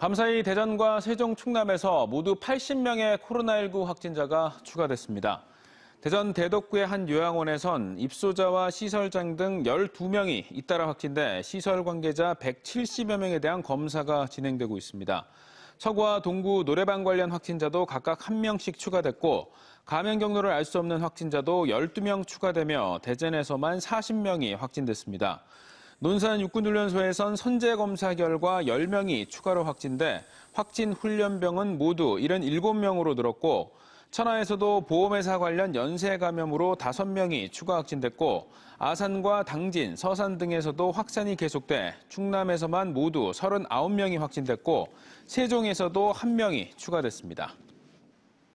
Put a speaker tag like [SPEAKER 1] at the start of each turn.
[SPEAKER 1] 밤사이 대전과 세종 충남에서 모두 80명의 코로나19 확진자가 추가됐습니다. 대전 대덕구의 한 요양원에선 입소자와 시설장 등 12명이 잇따라 확진돼 시설 관계자 170여 명에 대한 검사가 진행되고 있습니다. 서구와 동구 노래방 관련 확진자도 각각 1명씩 추가됐고 감염 경로를 알 수 없는 확진자도 12명 추가되며 대전에서만 40명이 확진됐습니다. 논산 육군훈련소에선 선제 검사 결과 10명이 추가로 확진돼 확진 훈련병은 모두 77명으로 늘었고 천하에서도 보험회사 관련 연쇄 감염으로 5명이 추가 확진됐고 아산과 당진, 서산 등에서도 확산이 계속돼 충남에서만 모두 39명이 확진됐고 세종에서도 1명이 추가됐습니다.